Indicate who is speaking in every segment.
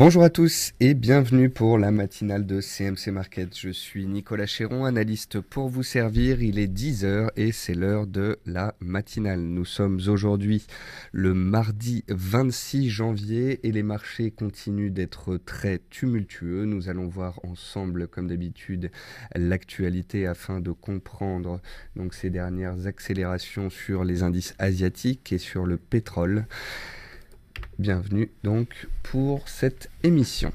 Speaker 1: Bonjour à tous et bienvenue pour la matinale de CMC Market. Je suis Nicolas Chéron, analyste pour vous servir. Il est 10h et c'est l'heure de la matinale. Nous sommes aujourd'hui le mardi 26 janvier et les marchés continuent d'être très tumultueux. Nous allons voir ensemble, comme d'habitude, l'actualité afin de comprendre donc ces dernières accélérations sur les indices asiatiques et sur le pétrole. Bienvenue donc pour cette émission.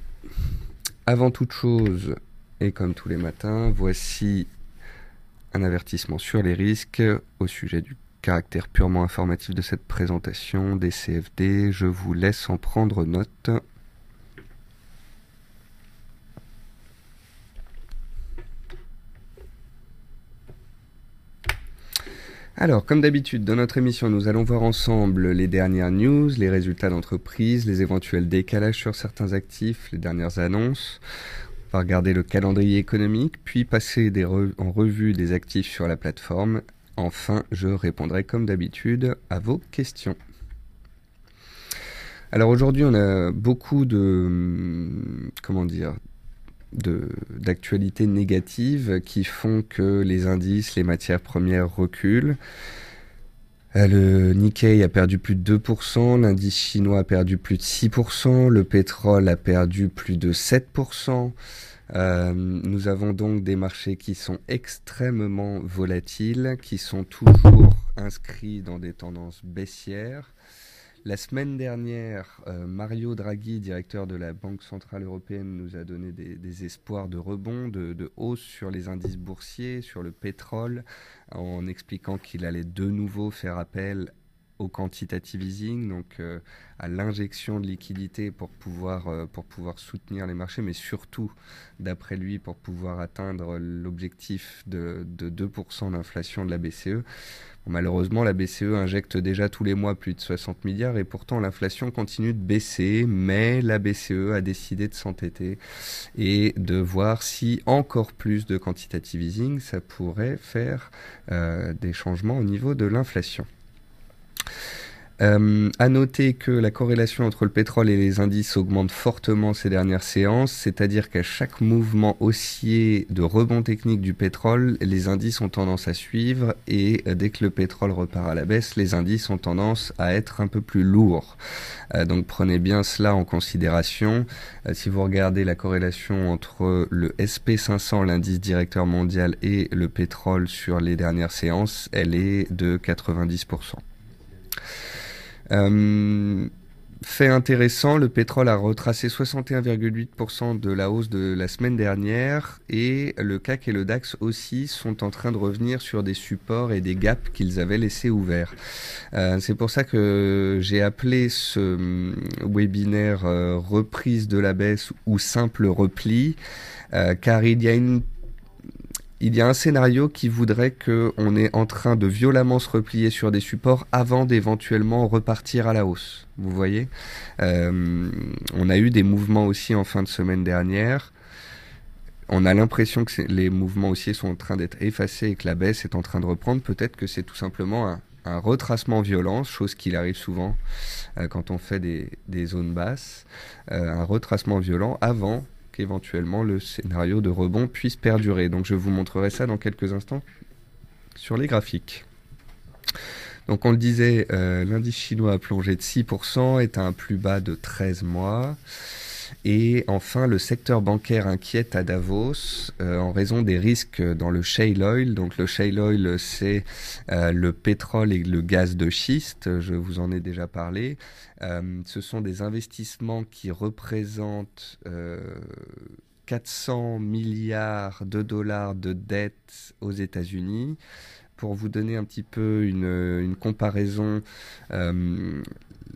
Speaker 1: Avant toute chose, et comme tous les matins, voici un avertissement sur les risques au sujet du caractère purement informatif de cette présentation des CFD. Je vous laisse en prendre note Alors, comme d'habitude, dans notre émission, nous allons voir ensemble les dernières news, les résultats d'entreprise, les éventuels décalages sur certains actifs, les dernières annonces. On va regarder le calendrier économique, puis passer en revue des actifs sur la plateforme. Enfin, je répondrai comme d'habitude à vos questions. Alors aujourd'hui, on a beaucoup de hum, comment dire d'actualités négatives qui font que les indices, les matières premières reculent. Euh, le Nikkei a perdu plus de 2%, l'indice chinois a perdu plus de 6%, le pétrole a perdu plus de 7%. Euh, nous avons donc des marchés qui sont extrêmement volatiles, qui sont toujours inscrits dans des tendances baissières. La semaine dernière, euh, Mario Draghi, directeur de la Banque Centrale Européenne, nous a donné des, espoirs de rebond, de, de, hausse sur les indices boursiers, sur le pétrole, en expliquant qu'il allait de nouveau faire appel au quantitative easing, donc euh, à l'injection de liquidités pour pouvoir, euh, pour pouvoir soutenir les marchés, mais surtout, d'après lui, pour pouvoir atteindre l'objectif de, 2% d'inflation de la BCE. malheureusement, la BCE injecte déjà tous les mois plus de 60 milliards et pourtant l'inflation continue de baisser, mais la BCE a décidé de s'entêter et de voir si encore plus de quantitative easing, ça pourrait faire euh, des changements au niveau de l'inflation. A euh, à noter que la corrélation entre le pétrole et les indices augmente fortement ces dernières séances, c'est-à-dire qu'à chaque mouvement haussier de rebond technique du pétrole, les indices ont tendance à suivre et dès que le pétrole repart à la baisse, les indices ont tendance à être un peu plus lourds. Euh, donc prenez bien cela en considération. Euh, si vous regardez la corrélation entre le SP500, l'indice directeur mondial, et le pétrole sur les dernières séances, elle est de 90%. Euh, fait intéressant, le pétrole a retracé 61,8% de la hausse de la semaine dernière et le CAC et le DAX aussi sont en train de revenir sur des supports et des gaps qu'ils avaient laissés ouverts. Euh, c'est pour ça que j'ai appelé ce euh, webinaire reprise de la baisse ou simple repli, car il y a une il y a un scénario qui voudrait qu'on est en train de violemment se replier sur des supports avant d'éventuellement repartir à la hausse. Vous voyez euh, On a eu des mouvements aussi en fin de semaine dernière. On a l'impression que les mouvements haussiers sont en train d'être effacés et que la baisse est en train de reprendre. Peut-être que c'est tout simplement un, retracement violent, chose qu'il arrive souvent euh, quand on fait des, zones basses, euh, un retracement violent avant éventuellement le scénario de rebond puisse perdurer. Donc je vous montrerai ça dans quelques instants sur les graphiques. Donc on le disait, euh, l'indice chinois a plongé de 6% est à un plus bas de 13 mois. Et enfin, le secteur bancaire inquiète à Davos euh, en raison des risques dans le shale oil. Donc le shale oil, c'est euh, le pétrole et le gaz de schiste, je vous en ai déjà parlé. Euh, ce sont des investissements qui représentent... 400 milliards de dollars de dettes aux États-Unis pour vous donner un petit peu une, comparaison,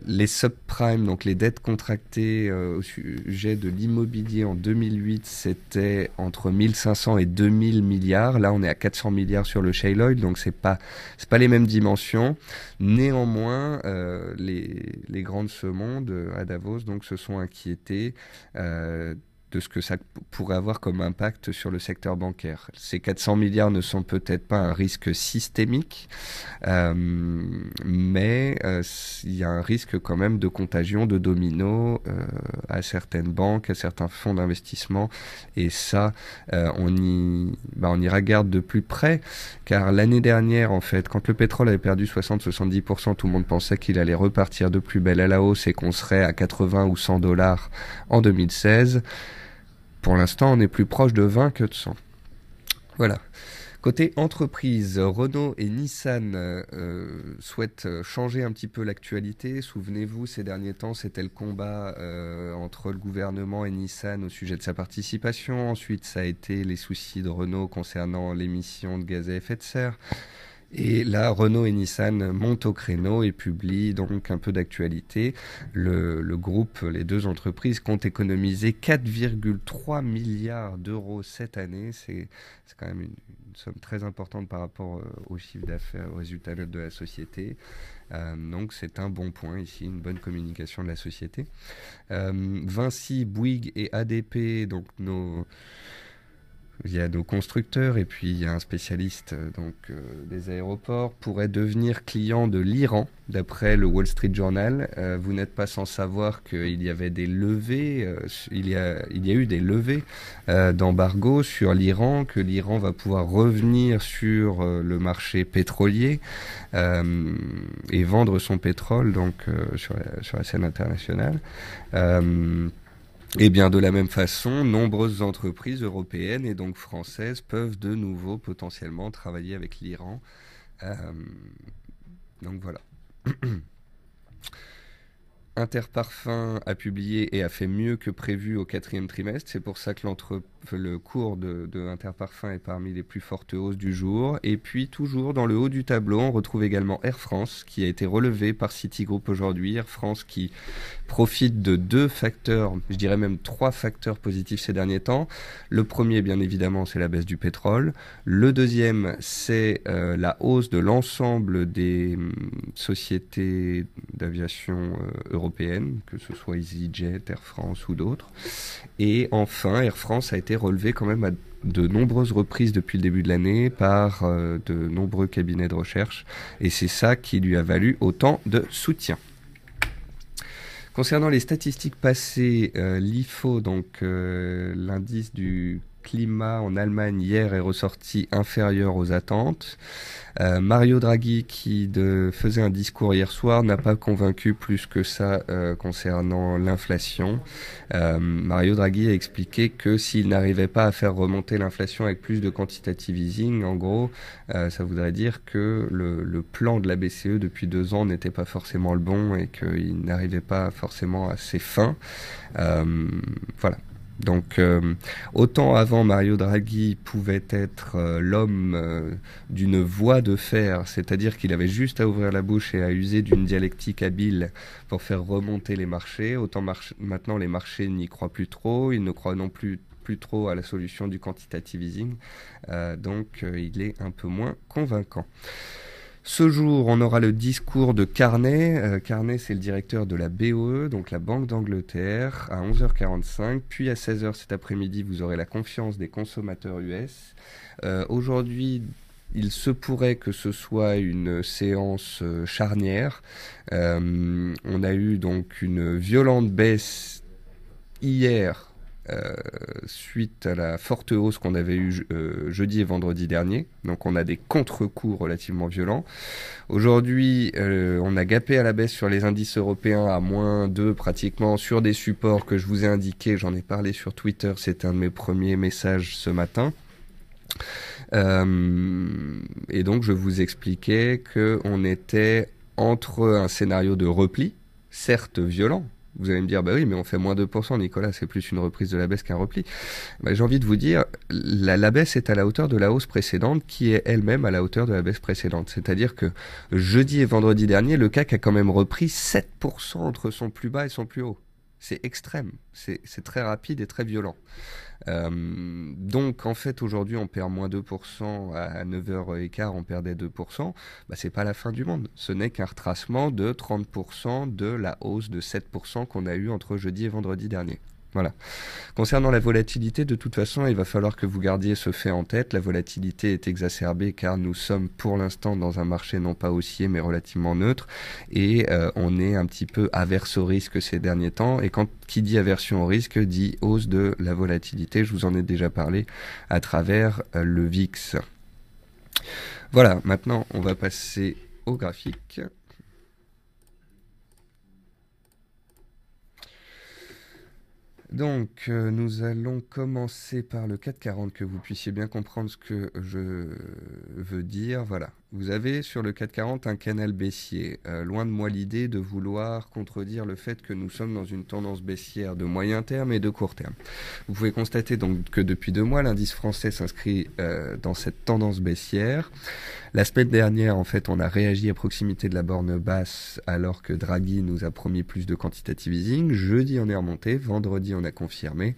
Speaker 1: les subprimes, donc les dettes contractées euh, au sujet de l'immobilier en 2008, c'était entre 1500 et 2000 milliards. Là, on est à 400 milliards sur le shale oil, donc c'est pas c'est pas les mêmes dimensions. Néanmoins, euh, les, grandes ce monde euh, à Davos donc se sont inquiétés de ce que ça pourrait avoir comme impact sur le secteur bancaire. Ces 400 milliards ne sont peut-être pas un risque systémique, euh, mais euh, il y a un risque quand même de contagion, de domino euh, à certaines banques, à certains fonds d'investissement, et ça, on, y, bah, on y regarde de plus près, car l'année dernière, en fait, quand le pétrole avait perdu 60-70%, tout le monde pensait qu'il allait repartir de plus belle à la hausse et qu'on serait à 80 ou 100 dollars en 2016. Pour l'instant, on est plus proche de 20 que de 100. Voilà. Côté entreprise, Renault et Nissan euh, euh, souhaitent euh, changer un petit peu l'actualité. Souvenez-vous, ces derniers temps, c'était le combat entre le gouvernement et Nissan au sujet de sa participation. Ensuite, ça a été les soucis de Renault concernant l'émission de gaz à effet de serre. Et là, Renault et Nissan montent au créneau et publient donc un peu d'actualité. Le, groupe, les deux entreprises comptent économiser 4,3 milliards d'euros cette année. C'est quand même une, somme très importante par rapport euh, au chiffre d'affaires, au résultat de la société. Euh, donc c'est un bon point ici, une bonne communication de la société. Euh, Vinci, Bouygues et ADP, donc nos il y a nos constructeurs et puis il y a un spécialiste euh, donc, euh, des aéroports, pourrait devenir client de l'Iran, d'après le Wall Street Journal. Euh, vous n'êtes pas sans savoir qu'il y avait des levées, il, y a, il y a eu des levées d'embargo sur l'Iran, que l'Iran va pouvoir revenir sur le marché pétrolier et vendre son pétrole donc, sur sur, la, scène internationale. Et eh bien, de la même façon, nombreuses entreprises européennes et donc françaises peuvent de nouveau potentiellement travailler avec l'Iran. Euh, donc voilà. Interparfum a publié et a fait mieux que prévu au quatrième trimestre. C'est pour ça que le cours de, Interparfum est parmi les plus fortes hausses du jour. Et puis toujours dans le haut du tableau, on retrouve également Air France qui a été relevé par Citigroup aujourd'hui. Air France qui profite de deux facteurs, je dirais même trois facteurs positifs ces derniers temps. Le premier, bien évidemment, c'est la baisse du pétrole. Le deuxième, c'est euh, la hausse de l'ensemble des hum, sociétés d'aviation européennes que ce soit EasyJet, Air France ou d'autres. Et enfin, Air France a été relevé quand même à de nombreuses reprises depuis le début de l'année par euh, de nombreux cabinets de recherche, et c'est ça qui lui a valu autant de soutien. Concernant les statistiques passées, euh, l'IFO, donc euh, l'indice du climat en Allemagne hier est ressorti inférieur aux attentes. Euh, Mario Draghi, qui faisait un discours hier soir, n'a pas convaincu plus que ça euh, concernant l'inflation. Euh, Mario Draghi a expliqué que s'il n'arrivait pas à faire remonter l'inflation avec plus de quantitative easing, en gros, ça voudrait dire que le, le, plan de la BCE depuis deux ans n'était pas forcément le bon et qu'il n'arrivait pas forcément à ses fins. voilà. Donc, euh, autant avant Mario Draghi pouvait être euh, l'homme euh, d'une voie de fer, c'est-à-dire qu'il avait juste à ouvrir la bouche et à user d'une dialectique habile pour faire remonter les marchés, autant maintenant les marchés n'y croient plus trop, ils ne croient non plus plus trop à la solution du quantitative easing, donc il est un peu moins convaincant. Ce jour, on aura le discours de Carnet. Euh, Carnet, c'est le directeur de la BOE, donc la Banque d'Angleterre, à 11h45. Puis à 16h cet après-midi, vous aurez la confiance des consommateurs US. Euh, aujourd'hui, il se pourrait que ce soit une séance euh, charnière. on a eu donc une violente baisse hier euh, suite à la forte hausse qu'on avait eue euh, jeudi et vendredi dernier. Donc on a des contre coûts relativement violents. Aujourd'hui, euh, on a gapé à la baisse sur les indices européens à moins 2 pratiquement sur des supports que je vous ai indiqués. J'en ai parlé sur Twitter, c'est un de mes premiers messages ce matin. et donc je vous expliquais que on était entre un scénario de repli, certes violent, vous allez me dire, bah oui, mais on fait moins 2%, Nicolas, c'est plus une reprise de la baisse qu'un repli. Bah, J'ai envie de vous dire, la, la, baisse est à la hauteur de la hausse précédente, qui est elle-même à la hauteur de la baisse précédente. C'est-à-dire que jeudi et vendredi dernier, le CAC a quand même repris 7% entre son plus bas et son plus haut. C'est extrême, c'est très rapide et très violent. Euh, donc en fait aujourd'hui on perd moins 2%, à 9h15 on perdait 2%, ce bah, c'est pas la fin du monde. Ce n'est qu'un retracement de 30% de la hausse de 7% qu'on a eu entre jeudi et vendredi dernier. Voilà. Concernant la volatilité, de toute façon, il va falloir que vous gardiez ce fait en tête. La volatilité est exacerbée car nous sommes pour l'instant dans un marché non pas haussier mais relativement neutre et euh, on est un petit peu averse au risque ces derniers temps. Et quand qui dit aversion au risque dit hausse de la volatilité. Je vous en ai déjà parlé à travers euh, le VIX. Voilà, maintenant on va passer au graphique. Donc, euh, nous allons commencer par le 440, que vous puissiez bien comprendre ce que je veux dire. Voilà. Vous avez sur le 440 un canal baissier. Euh, loin de moi l'idée de vouloir contredire le fait que nous sommes dans une tendance baissière de moyen terme et de court terme. Vous pouvez constater donc que depuis deux mois, l'indice français s'inscrit euh, dans cette tendance baissière. La semaine dernière, en fait, on a réagi à proximité de la borne basse alors que Draghi nous a promis plus de quantitative easing. Jeudi, on est remonté. Vendredi, on a confirmé.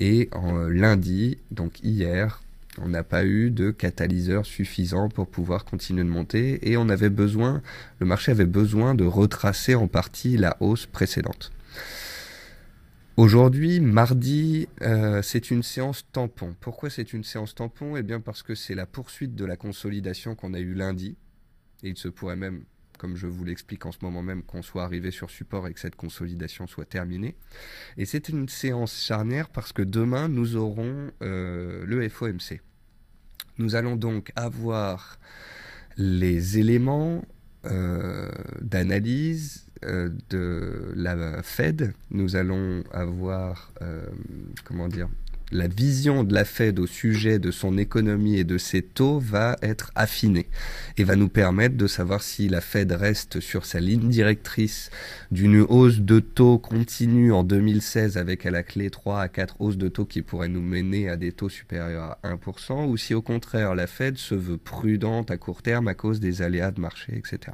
Speaker 1: Et en, lundi, donc hier, on n'a pas eu de catalyseur suffisant pour pouvoir continuer de monter et on avait besoin, le marché avait besoin de retracer en partie la hausse précédente. Aujourd'hui, mardi, euh, c'est une séance tampon. Pourquoi c'est une séance tampon Eh bien parce que c'est la poursuite de la consolidation qu'on a eue lundi. Et il se pourrait même comme je vous l'explique en ce moment même, qu'on soit arrivé sur support et que cette consolidation soit terminée. Et c'est une séance charnière parce que demain, nous aurons euh, le FOMC. Nous allons donc avoir les éléments euh, d'analyse euh, de la Fed. Nous allons avoir, comment dire, la vision de la Fed au sujet de son économie et de ses taux va être affinée et va nous permettre de savoir si la Fed reste sur sa ligne directrice d'une hausse de taux continue en 2016 avec à la clé 3 à 4 hausses de taux qui pourraient nous mener à des taux supérieurs à 1% ou si au contraire la Fed se veut prudente à court terme à cause des aléas de marché, etc.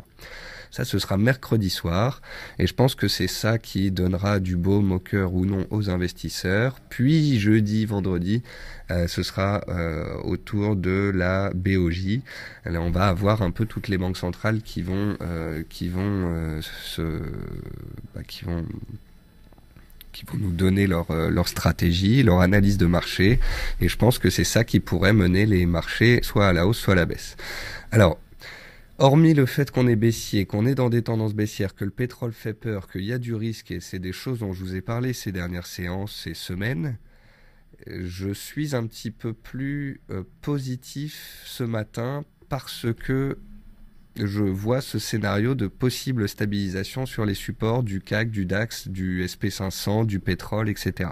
Speaker 1: Ça, ce sera mercredi soir. Et je pense que c'est ça qui donnera du baume au cœur ou non aux investisseurs. Puis jeudi, vendredi, euh, ce sera euh, autour de la BOJ. on va avoir un peu toutes les banques centrales qui vont, euh, qui vont se, bah, qui vont qui vont nous donner leur, leur stratégie, leur analyse de marché. Et je pense que c'est ça qui pourrait mener les marchés soit à la hausse, soit à la baisse. Alors, Hormis le fait qu'on est baissier, qu'on est dans des tendances baissières, que le pétrole fait peur, qu'il y a du risque, et c'est des choses dont je vous ai parlé ces dernières séances, ces semaines, je suis un petit peu plus euh, positif ce matin parce que je vois ce scénario de possible stabilisation sur les supports du CAC, du DAX, du SP500, du pétrole, etc.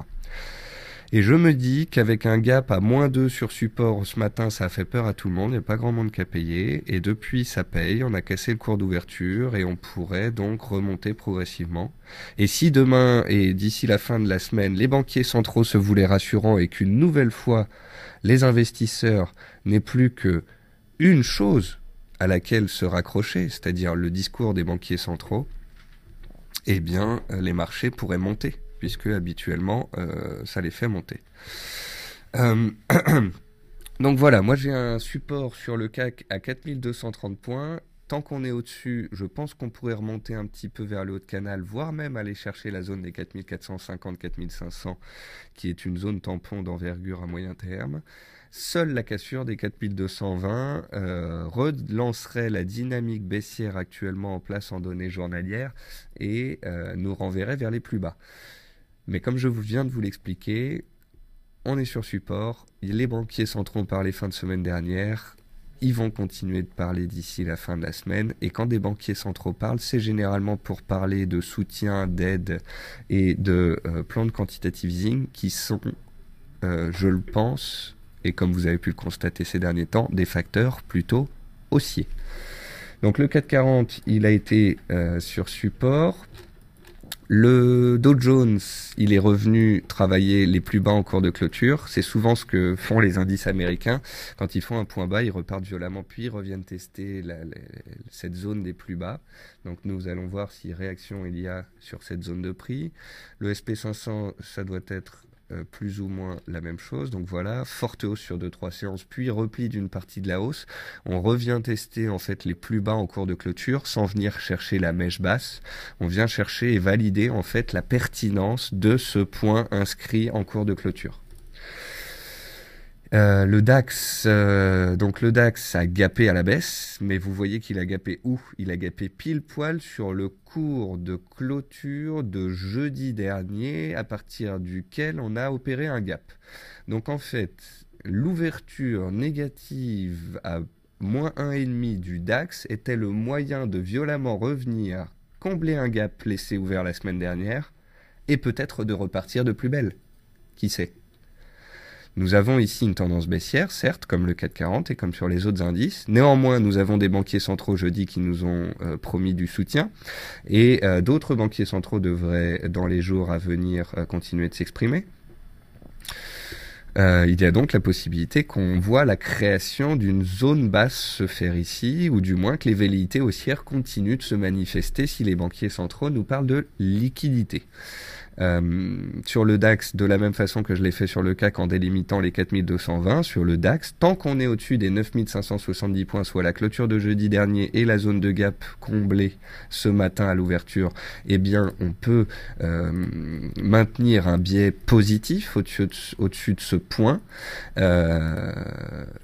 Speaker 1: Et je me dis qu'avec un gap à moins 2 sur support ce matin, ça a fait peur à tout le monde, il n'y a pas grand monde qui a payé. Et depuis, ça paye, on a cassé le cours d'ouverture et on pourrait donc remonter progressivement. Et si demain et d'ici la fin de la semaine, les banquiers centraux se voulaient rassurants et qu'une nouvelle fois, les investisseurs n'aient plus que une chose à laquelle se raccrocher, c'est-à-dire le discours des banquiers centraux, eh bien, les marchés pourraient monter puisque habituellement, euh, ça les fait monter. Euh, donc voilà, moi j'ai un support sur le CAC à 4230 points. Tant qu'on est au-dessus, je pense qu'on pourrait remonter un petit peu vers le haut de canal, voire même aller chercher la zone des 4450-4500, qui est une zone tampon d'envergure à moyen terme. Seule la cassure des 4220 euh, relancerait la dynamique baissière actuellement en place en données journalières et nous renverrait vers les plus bas. Mais comme je vous viens de vous l'expliquer, on est sur support. Les banquiers centraux ont parlé fin de semaine dernière. Ils vont continuer de parler d'ici la fin de la semaine. Et quand des banquiers centraux parlent, c'est généralement pour parler de soutien, d'aide et de euh, plan de quantitative easing qui sont, euh, je le pense, et comme vous avez pu le constater ces derniers temps, des facteurs plutôt haussiers. Donc le 440, il a été euh, sur support le Dow Jones, il est revenu travailler les plus bas en cours de clôture. C'est souvent ce que font les indices américains. Quand ils font un point bas, ils repartent violemment, puis ils reviennent tester cette zone des plus bas. Donc nous allons voir si réaction il y a sur cette zone de prix. Le SP500, ça doit être euh, plus ou moins la même chose. Donc voilà, forte hausse sur deux trois séances, puis repli d'une partie de la hausse. On revient tester en fait les plus bas en cours de clôture sans venir chercher la mèche basse. On vient chercher et valider en fait la pertinence de ce point inscrit en cours de clôture. Euh, le DAX, euh, donc le DAX a gapé à la baisse, mais vous voyez qu'il a gapé où Il a gapé pile poil sur le cours de clôture de jeudi dernier, à partir duquel on a opéré un gap. Donc en fait, l'ouverture négative à moins 1,5 du DAX était le moyen de violemment revenir, combler un gap laissé ouvert la semaine dernière, et peut-être de repartir de plus belle. Qui sait nous avons ici une tendance baissière, certes, comme le 440 et comme sur les autres indices. Néanmoins, nous avons des banquiers centraux jeudi qui nous ont euh, promis du soutien et euh, d'autres banquiers centraux devraient, dans les jours à venir, euh, continuer de s'exprimer. il y a donc la possibilité qu'on voit la création d'une zone basse se faire ici, ou du moins que les velléités haussières continuent de se manifester si les banquiers centraux nous parlent de liquidité. Euh, sur le DAX de la même façon que je l'ai fait sur le CAC en délimitant les 4220. Sur le DAX, tant qu'on est au-dessus des 9570 points, soit la clôture de jeudi dernier et la zone de gap comblée ce matin à l'ouverture, eh bien on peut euh, maintenir un biais positif au-dessus de, de, ce point. Euh,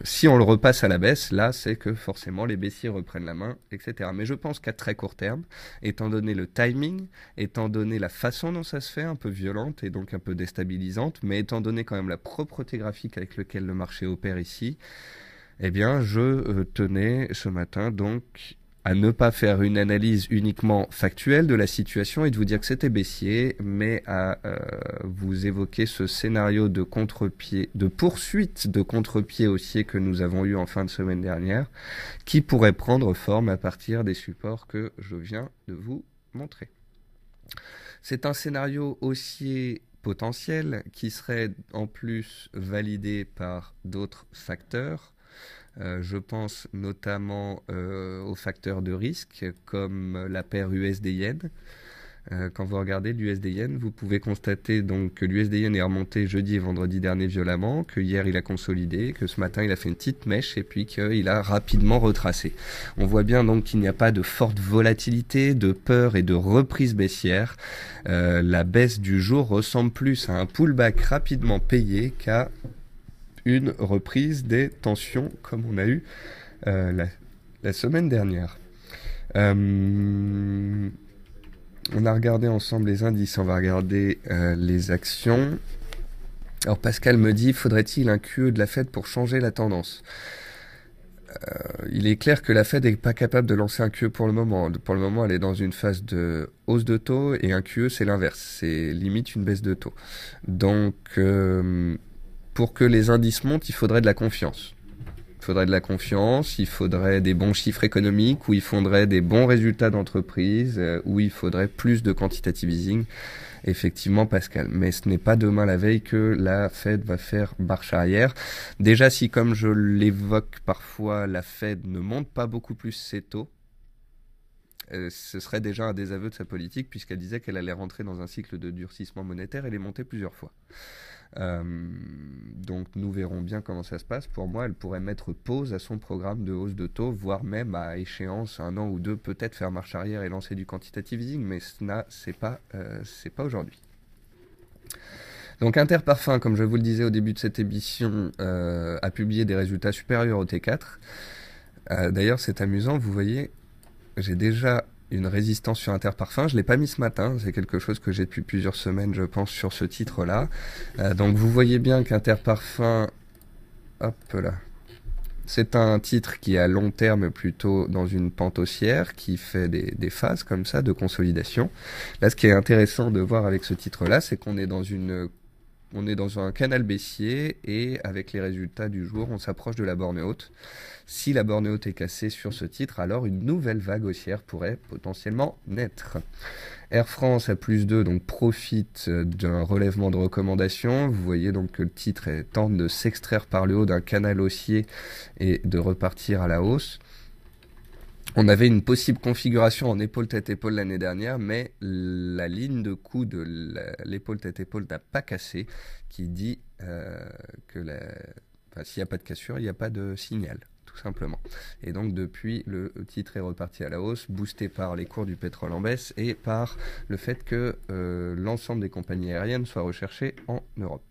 Speaker 1: si on le repasse à la baisse, là, c'est que forcément les baissiers reprennent la main, etc. Mais je pense qu'à très court terme, étant donné le timing, étant donné la façon dont ça se fait, un peu violente et donc un peu déstabilisante, mais étant donné quand même la propreté graphique avec laquelle le marché opère ici, eh bien, je euh, tenais ce matin donc à ne pas faire une analyse uniquement factuelle de la situation et de vous dire que c'était baissier, mais à euh, vous évoquer ce scénario de contre-pied, de poursuite de contre-pied haussier que nous avons eu en fin de semaine dernière, qui pourrait prendre forme à partir des supports que je viens de vous montrer. C'est un scénario haussier potentiel qui serait en plus validé par d'autres facteurs. Euh, je pense notamment euh, aux facteurs de risque comme la paire USD-Yen. Euh, quand vous regardez l'USD Yen, vous pouvez constater donc que l'USDN est remonté jeudi et vendredi dernier violemment, que hier il a consolidé, que ce matin il a fait une petite mèche et puis qu'il a rapidement retracé. On voit bien donc qu'il n'y a pas de forte volatilité, de peur et de reprise baissière. Euh, la baisse du jour ressemble plus à un pullback rapidement payé qu'à une reprise des tensions comme on a eu euh, la, semaine dernière on a regardé ensemble les indices, on va regarder euh, les actions. Alors Pascal me dit, faudrait-il un QE de la Fed pour changer la tendance euh, Il est clair que la Fed n'est pas capable de lancer un QE pour le moment. Pour le moment, elle est dans une phase de hausse de taux et un QE, c'est l'inverse. C'est limite une baisse de taux. Donc, euh, pour que les indices montent, il faudrait de la confiance. Il faudrait de la confiance, il faudrait des bons chiffres économiques, où il faudrait des bons résultats d'entreprise, euh, où il faudrait plus de quantitative easing. Effectivement, Pascal. Mais ce n'est pas demain la veille que la Fed va faire marche arrière. Déjà, si, comme je l'évoque parfois, la Fed ne monte pas beaucoup plus ses taux, euh, ce serait déjà un désaveu de sa politique puisqu'elle disait qu'elle allait rentrer dans un cycle de durcissement monétaire et les monter plusieurs fois. Euh, donc nous verrons bien comment ça se passe. Pour moi, elle pourrait mettre pause à son programme de hausse de taux, voire même à échéance un an ou deux, peut-être faire marche arrière et lancer du quantitative easing, mais ce n'est euh, pas, aujourd'hui. Donc Interparfum, comme je vous le disais au début de cette émission, euh, a publié des résultats supérieurs au T4. D'ailleurs, c'est amusant, vous voyez, j'ai déjà une résistance sur Interparfum. Je l'ai pas mis ce matin, c'est quelque chose que j'ai depuis plusieurs semaines, je pense, sur ce titre-là. Euh, donc vous voyez bien qu'Interparfum, hop là, c'est un titre qui est à long terme plutôt dans une pente qui fait des, des phases comme ça de consolidation. Là, ce qui est intéressant de voir avec ce titre-là, c'est qu'on est dans une on est dans un canal baissier et avec les résultats du jour, on s'approche de la borne haute. Si la borne haute est cassée sur ce titre, alors une nouvelle vague haussière pourrait potentiellement naître. Air France à plus 2 donc profite d'un relèvement de recommandation. Vous voyez donc que le titre est, tente de s'extraire par le haut d'un canal haussier et de repartir à la hausse. On avait une possible configuration en épaule-tête-épaule l'année dernière, mais la ligne de coup de l'épaule-tête-épaule n'a pas cassé, qui dit euh, que s'il n'y a pas de cassure, il n'y a pas de signal, tout simplement. Et donc depuis, le titre est reparti à la hausse, boosté par les cours du pétrole en baisse et par le fait que euh, l'ensemble des compagnies aériennes soient recherchées en Europe.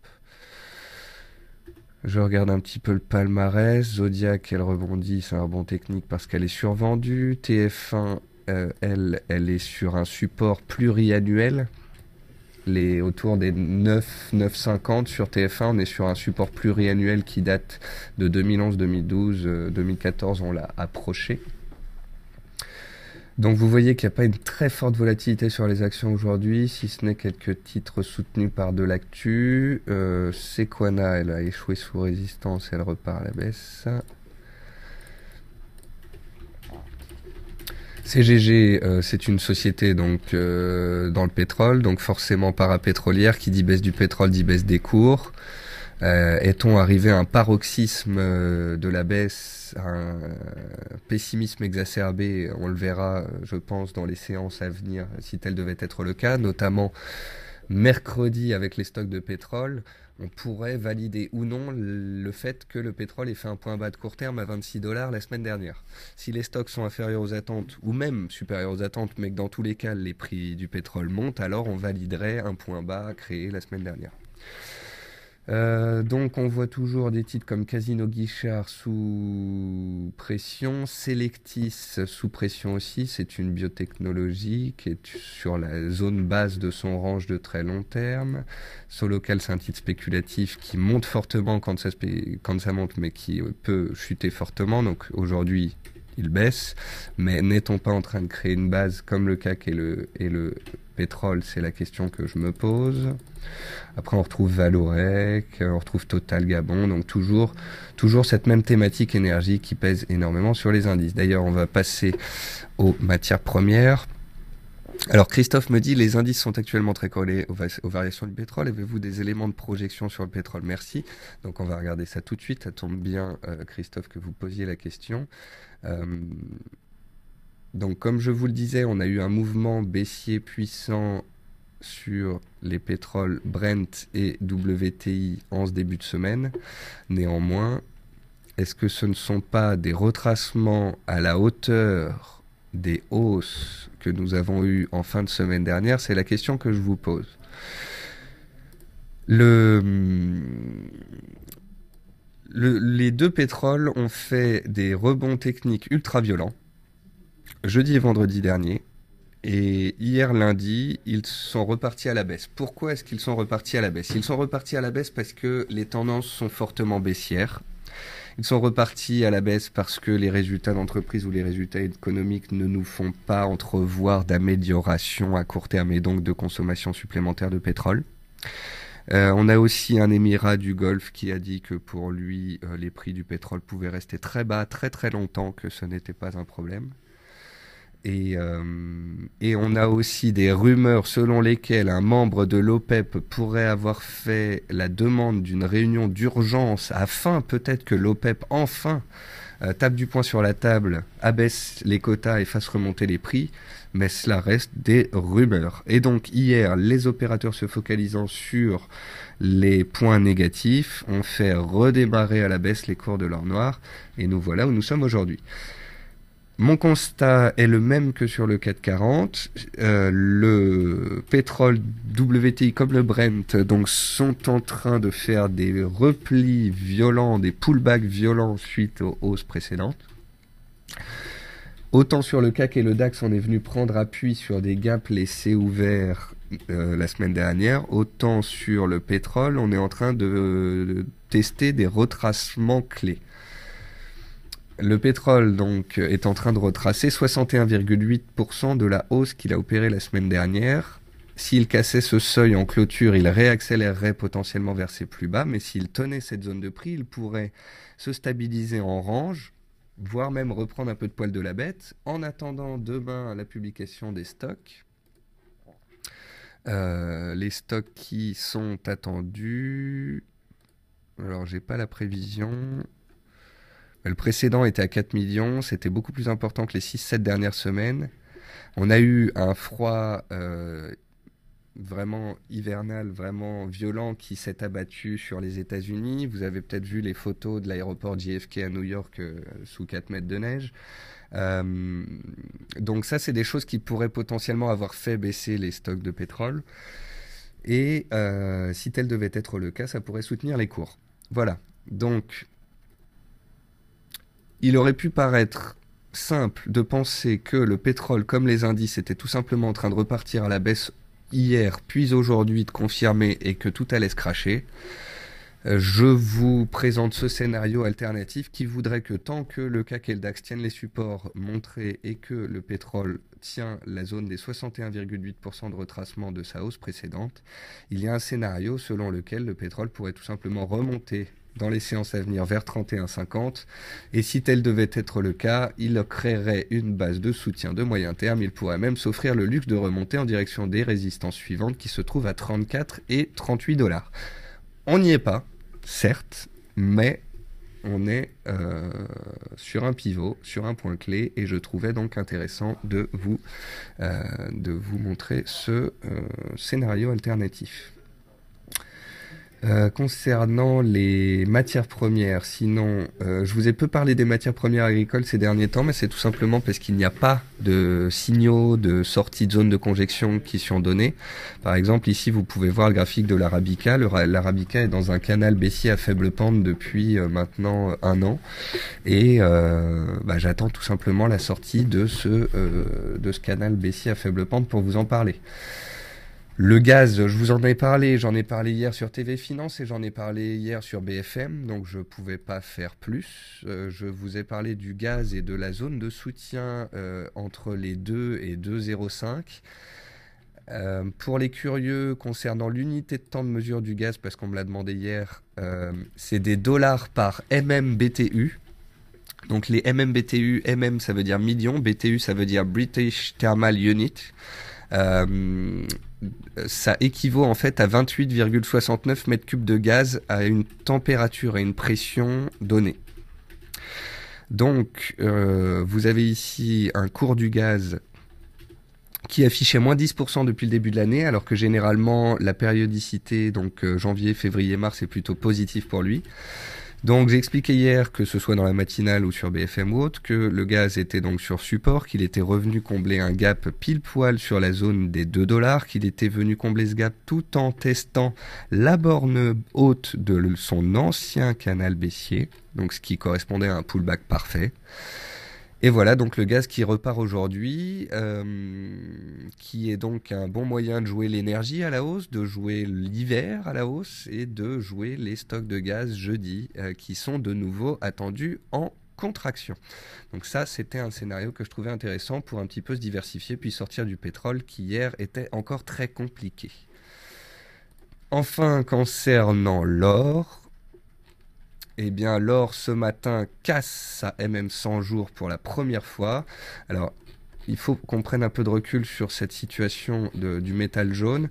Speaker 1: Je regarde un petit peu le palmarès. Zodiac, elle rebondit, c'est un bon technique parce qu'elle est survendue. TF1, euh, elle, elle est sur un support pluriannuel. Les, autour des 9, 9,50 sur TF1, on est sur un support pluriannuel qui date de 2011, 2012, 2014, on l'a approché. Donc vous voyez qu'il n'y a pas une très forte volatilité sur les actions aujourd'hui, si ce n'est quelques titres soutenus par de l'actu. Euh, Sequana, elle a échoué sous résistance, elle repart à la baisse. CGG, euh, c'est une société donc euh, dans le pétrole, donc forcément parapétrolière, qui dit baisse du pétrole, dit baisse des cours. Euh, est-on arrivé à un paroxysme euh, de la baisse, un euh, pessimisme exacerbé On le verra, je pense, dans les séances à venir, si tel devait être le cas, notamment mercredi avec les stocks de pétrole, on pourrait valider ou non le fait que le pétrole ait fait un point bas de court terme à 26 dollars la semaine dernière. Si les stocks sont inférieurs aux attentes ou même supérieurs aux attentes, mais que dans tous les cas les prix du pétrole montent, alors on validerait un point bas créé la semaine dernière. Euh, donc on voit toujours des titres comme Casino Guichard sous pression, Selectis sous pression aussi, c'est une biotechnologie qui est sur la zone basse de son range de très long terme, Solocal c'est un titre spéculatif qui monte fortement quand ça, quand ça monte mais qui peut chuter fortement, donc aujourd'hui il baisse, mais n'est-on pas en train de créer une base comme le CAC et le, et le pétrole, c'est la question que je me pose. Après, on retrouve Valorec, on retrouve Total Gabon, donc toujours, toujours cette même thématique énergie qui pèse énormément sur les indices. D'ailleurs, on va passer aux matières premières. Alors Christophe me dit les indices sont actuellement très collés aux, variations du pétrole. Avez-vous des éléments de projection sur le pétrole Merci. Donc on va regarder ça tout de suite. Ça tombe bien, euh, Christophe, que vous posiez la question. Euh, donc comme je vous le disais, on a eu un mouvement baissier puissant sur les pétroles Brent et WTI en ce début de semaine. Néanmoins, est-ce que ce ne sont pas des retracements à la hauteur des hausses que nous avons eues en fin de semaine dernière C'est la question que je vous pose. les deux pétroles ont fait des rebonds techniques ultra violents jeudi et vendredi dernier. Et hier lundi, ils sont repartis à la baisse. Pourquoi est-ce qu'ils sont repartis à la baisse Ils sont repartis à la baisse parce que les tendances sont fortement baissières. Ils sont repartis à la baisse parce que les résultats d'entreprise ou les résultats économiques ne nous font pas entrevoir d'amélioration à court terme et donc de consommation supplémentaire de pétrole. Euh, on a aussi un émirat du Golfe qui a dit que pour lui, euh, les prix du pétrole pouvaient rester très bas très très longtemps, que ce n'était pas un problème. Euh, et, on a aussi des rumeurs selon lesquelles un membre de l'OPEP e pourrait avoir fait la demande d'une réunion d'urgence afin peut-être que l'OPEP e enfin euh, tape du poing sur la table, abaisse les quotas et fasse remonter les prix, mais cela reste des rumeurs. Et donc hier, les opérateurs se focalisant sur les points négatifs ont fait redémarrer à la baisse les cours de l'or noir, et nous voilà où nous sommes aujourd'hui. Mon constat est le même que sur le 440. 40, euh, le pétrole WTI comme le Brent donc sont en train de faire des replis violents, des pullbacks violents suite aux hausses précédentes. Autant sur le CAC et le DAX, on est venu prendre appui sur des gaps laissés ouverts euh, la semaine dernière, autant sur le pétrole, on est en train de tester des retracements clés. Le pétrole donc est en train de retracer 61,8% de la hausse qu'il a opérée la semaine dernière. S'il cassait ce seuil en clôture, il réaccélérerait potentiellement vers ses plus bas, mais s'il tenait cette zone de prix, il pourrait se stabiliser en range, voire même reprendre un peu de poil de la bête, en attendant demain la publication des stocks. Euh, les stocks qui sont attendus. Alors, j'ai pas la prévision le précédent était à 4 millions, c'était beaucoup plus important que les 6-7 dernières semaines. On a eu un froid euh, vraiment hivernal, vraiment violent qui s'est abattu sur les États-Unis. Vous avez peut-être vu les photos de l'aéroport JFK à New York euh, sous 4 mètres de neige. Euh, donc ça, c'est des choses qui pourraient potentiellement avoir fait baisser les stocks de pétrole. Et si tel devait être le cas, ça pourrait soutenir les cours. Voilà. Donc il aurait pu paraître simple de penser que le pétrole, comme les indices, était tout simplement en train de repartir à la baisse hier, puis aujourd'hui, de confirmer et que tout allait se cracher. Euh, je vous présente ce scénario alternatif qui voudrait que tant que le CAC et le les supports montrés et que le pétrole tient la zone des 61,8% de retracement de sa hausse précédente, il y a un scénario selon lequel le pétrole pourrait tout simplement remonter dans les séances à venir vers 31,50. Et si tel devait être le cas, il créerait une base de soutien de moyen terme. Il pourrait même s'offrir le luxe de remonter en direction des résistances suivantes qui se trouvent à 34 et 38 dollars. On n'y est pas, certes, mais on est euh, sur un pivot, sur un point clé, et je trouvais donc intéressant de vous, euh, de vous montrer ce euh, scénario alternatif. Euh, concernant les matières premières, sinon, euh, je vous ai peu parlé des matières premières agricoles ces derniers temps, mais c'est tout simplement parce qu'il n'y a pas de signaux de sortie de zone de conjection qui sont donnés. Par exemple, ici, vous pouvez voir le graphique de l'arabica. L'arabica est dans un canal baissier à faible pente depuis euh, maintenant un an, et bah, j'attends tout simplement la sortie de ce de ce canal baissier à faible pente pour vous en parler. Le gaz, je vous en ai parlé, j'en ai parlé hier sur TV Finance et j'en ai parlé hier sur BFM, donc je ne pouvais pas faire plus. Euh, je vous ai parlé du gaz et de la zone de soutien euh, entre les 2 et 2,05. Euh, pour les curieux, concernant l'unité de temps de mesure du gaz, parce qu'on me l'a demandé hier, c'est des dollars par MMBTU. Donc les MMBTU, MM ça veut dire million, BTU ça veut dire British Thermal Unit. Euh, ça équivaut en fait à 28,69 mètres cubes de gaz à une température et une pression donnée. Donc, euh, vous avez ici un cours du gaz qui affichait moins 10% depuis le début de l'année, alors que généralement la périodicité, donc euh, janvier, février, mars, est plutôt positive pour lui. Donc j'ai hier que ce soit dans la matinale ou sur BFM ou autre, que le gaz était donc sur support, qu'il était revenu combler un gap pile poil sur la zone des 2 dollars, qu'il était venu combler ce gap tout en testant la borne haute de son ancien canal baissier, donc ce qui correspondait à un pullback parfait. Et voilà donc le gaz qui repart aujourd'hui, euh, qui est donc un bon moyen de jouer l'énergie à la hausse, de jouer l'hiver à la hausse et de jouer les stocks de gaz jeudi, euh, qui sont de nouveau attendus en contraction. Donc ça, c'était un scénario que je trouvais intéressant pour un petit peu se diversifier puis sortir du pétrole qui hier était encore très compliqué. Enfin, concernant l'or, eh bien, l'or ce matin, casse sa MM100 jours pour la première fois. Alors, il faut qu'on prenne un peu de recul sur cette situation du métal jaune.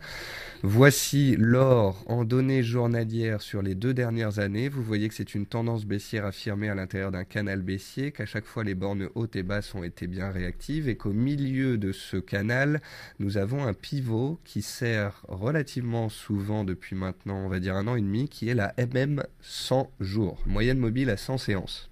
Speaker 1: Voici l'or en données journalières sur les deux dernières années. Vous voyez que c'est une tendance baissière affirmée à l'intérieur d'un canal baissier, qu'à chaque fois les bornes hautes et basses ont été bien réactives et qu'au milieu de ce canal, nous avons un pivot qui sert relativement souvent depuis maintenant, on va dire un an et demi, qui est la MM 100 jours, moyenne mobile à 100 séances.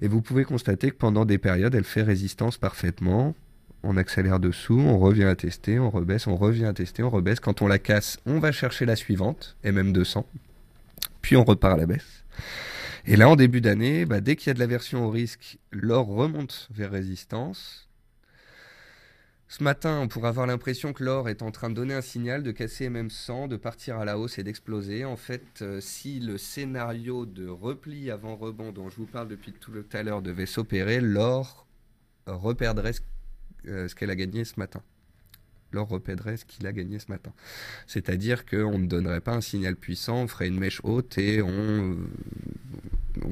Speaker 1: Et vous pouvez constater que pendant des périodes, elle fait résistance parfaitement. On accélère dessous, on revient à tester, on rebaisse, on revient à tester, on rebaisse. Quand on la casse, on va chercher la suivante, et même 200. Puis on repart à la baisse. Et là, en début d'année, bah, dès qu'il y a de version au risque, l'or remonte vers résistance. Ce matin, on pourrait avoir l'impression que l'or est en train de donner un signal de casser MM100, de partir à la hausse et d'exploser. En fait, euh, si le scénario de repli avant rebond dont je vous parle depuis tout à l'heure devait s'opérer, l'or reperdrait euh, ce, qu'elle a gagné ce matin. L'or reperdrait ce qu'il a gagné ce matin. C'est-à-dire qu'on ne donnerait pas un signal puissant, on ferait une mèche haute et on euh,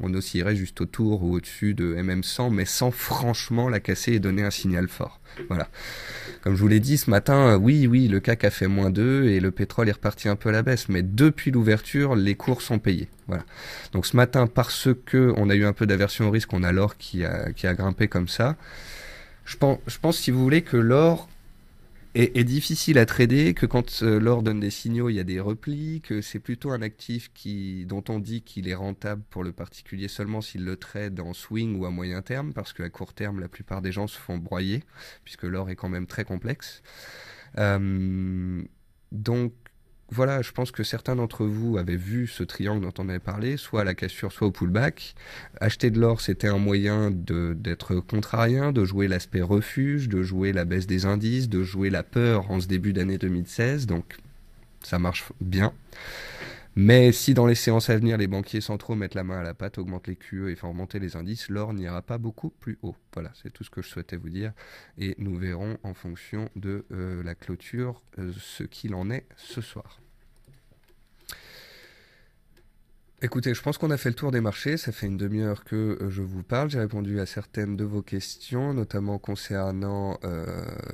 Speaker 1: on oscillerait juste autour ou au-dessus de MM100, mais sans franchement la casser et donner un signal fort. Voilà. Comme je vous l'ai dit ce matin, euh, oui, oui, le CAC a fait moins 2 et le pétrole est reparti un peu à la baisse, mais depuis l'ouverture, les cours sont payés. Voilà. Donc ce matin, parce que on a eu un peu d'aversion au risque, on a l'or qui a, qui a grimpé comme ça. Je pense, je pense, si vous voulez, que l'or est, difficile à trader, que quand euh, l'or donne des signaux, il y a des replis, que c'est plutôt un actif qui, dont on dit qu'il est rentable pour le particulier seulement s'il le trade en swing ou à moyen terme, parce qu'à court terme, la plupart des gens se font broyer, puisque l'or est quand même très complexe. Euh, donc voilà, je pense que certains d'entre vous avaient vu ce triangle dont on avait parlé, soit à la cassure, soit au pullback. Acheter de l'or, c'était un moyen d'être contrarien, de jouer l'aspect refuge, de jouer la baisse des indices, de jouer la peur en ce début d'année 2016. Donc, ça marche bien. Mais si dans les séances à venir, les banquiers centraux mettent la main à la pâte, augmentent les QE et font remonter les indices, l'or n'ira pas beaucoup plus haut. Voilà, c'est tout ce que je souhaitais vous dire. Et nous verrons en fonction de euh, la clôture euh, ce qu'il en est ce soir. Écoutez, je pense qu'on a fait le tour des marchés. Ça fait une demi-heure que euh, je vous parle. J'ai répondu à certaines de vos questions, notamment concernant euh,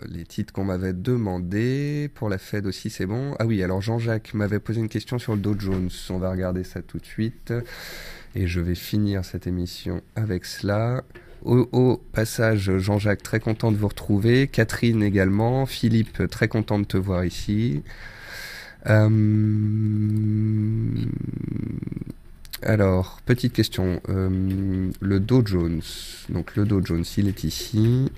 Speaker 1: les titres qu'on m'avait demandé. Pour la Fed aussi, c'est bon. Ah oui, alors Jean-Jacques m'avait posé une question sur le Dow Jones. On va regarder ça tout de suite. Et je vais finir cette émission avec cela. Au, au, passage, Jean-Jacques, très content de vous retrouver. Catherine également. Philippe, très content de te voir ici. Euh, alors, petite question. Euh, le Dow Jones. Donc, le Dow Jones, il est ici.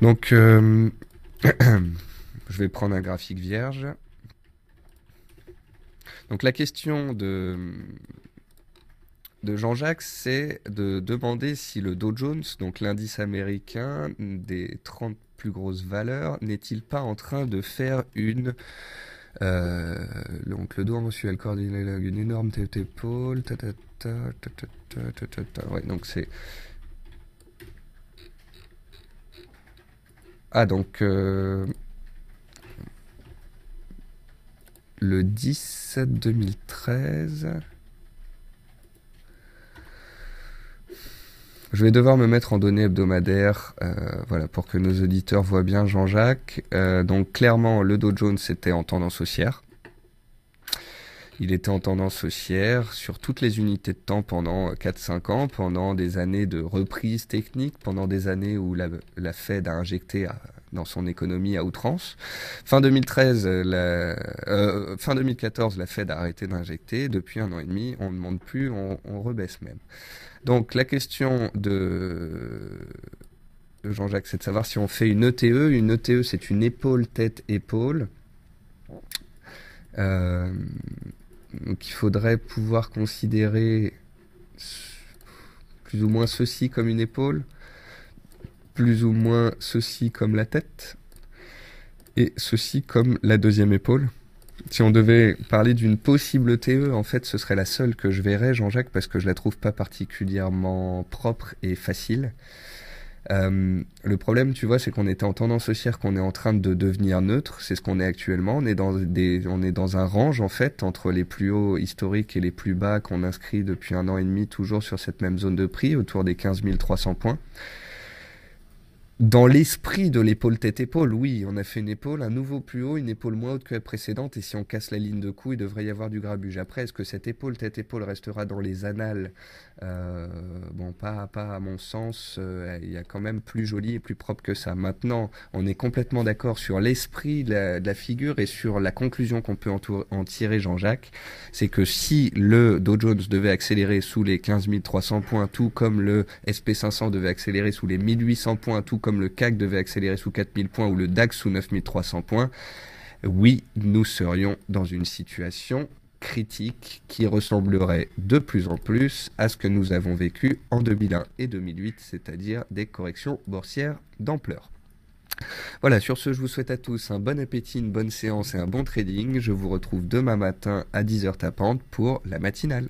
Speaker 1: Donc, euh, je vais prendre un graphique vierge. Donc, la question de, de Jean-Jacques, c'est de demander si le Dow Jones, donc l'indice américain des 30 plus grosse valeur, n'est-il pas en train de faire une... Euh, donc le doigt mensuel coordonné une énorme épaule. Ta ouais, donc c'est... Ah donc... Euh, le 17 2013... Je vais devoir me mettre en données hebdomadaires, euh, voilà, pour que nos auditeurs voient bien Jean-Jacques. Euh, donc clairement, le Dow Jones était en tendance haussière. Il était en tendance haussière sur toutes les unités de temps pendant 4-5 euh, ans, pendant des années de reprise technique, pendant des années où la, la Fed a injecté à, dans son économie à outrance. Fin 2013, euh, euh, fin 2014, la Fed a arrêté d'injecter. Depuis un an et demi, on ne demande plus, on, rebaisse même. Donc la question de Jean-Jacques, c'est de savoir si on fait une ETE. E. Une ETE, e, c'est une épaule, tête, épaule. Euh, donc il faudrait pouvoir considérer plus ou moins ceci comme une épaule plus ou moins ceci comme la tête et ceci comme la deuxième épaule. Si on devait parler d'une possible TE, en fait, ce serait la seule que je verrais, Jean-Jacques, parce que je la trouve pas particulièrement propre et facile. Euh, le problème, tu vois, c'est qu'on est en tendance haussière, qu'on est en train de devenir neutre. C'est ce qu'on est actuellement. On est dans des, on est dans un range en fait entre les plus hauts historiques et les plus bas qu'on inscrit depuis un an et demi, toujours sur cette même zone de prix, autour des 15 300 points dans l'esprit de l'épaule tête-épaule, oui, on a fait une épaule, un nouveau plus haut, une épaule moins haute que la précédente, et si on casse la ligne de cou, il devrait y avoir du grabuge. Après, est-ce que cette épaule tête-épaule restera dans les annales euh, bon, pas, pas à mon sens, euh, il y a quand même plus joli et plus propre que ça. Maintenant, on est complètement d'accord sur l'esprit de la, figure et sur la conclusion qu'on peut en, tirer, Jean-Jacques, c'est que si le Dow Jones devait accélérer sous les 15 300 points, tout comme le SP500 devait accélérer sous les 1800 points, tout comme le CAC devait accélérer sous 4000 points ou le DAX sous 9300 points, oui, nous serions dans une situation critique qui ressemblerait de plus en plus à ce que nous avons vécu en 2001 et 2008, c'est-à-dire des corrections boursières d'ampleur. Voilà, sur ce, je vous souhaite à tous un bon appétit, une bonne séance et un bon trading. Je vous retrouve demain matin à 10h tapante pour la matinale.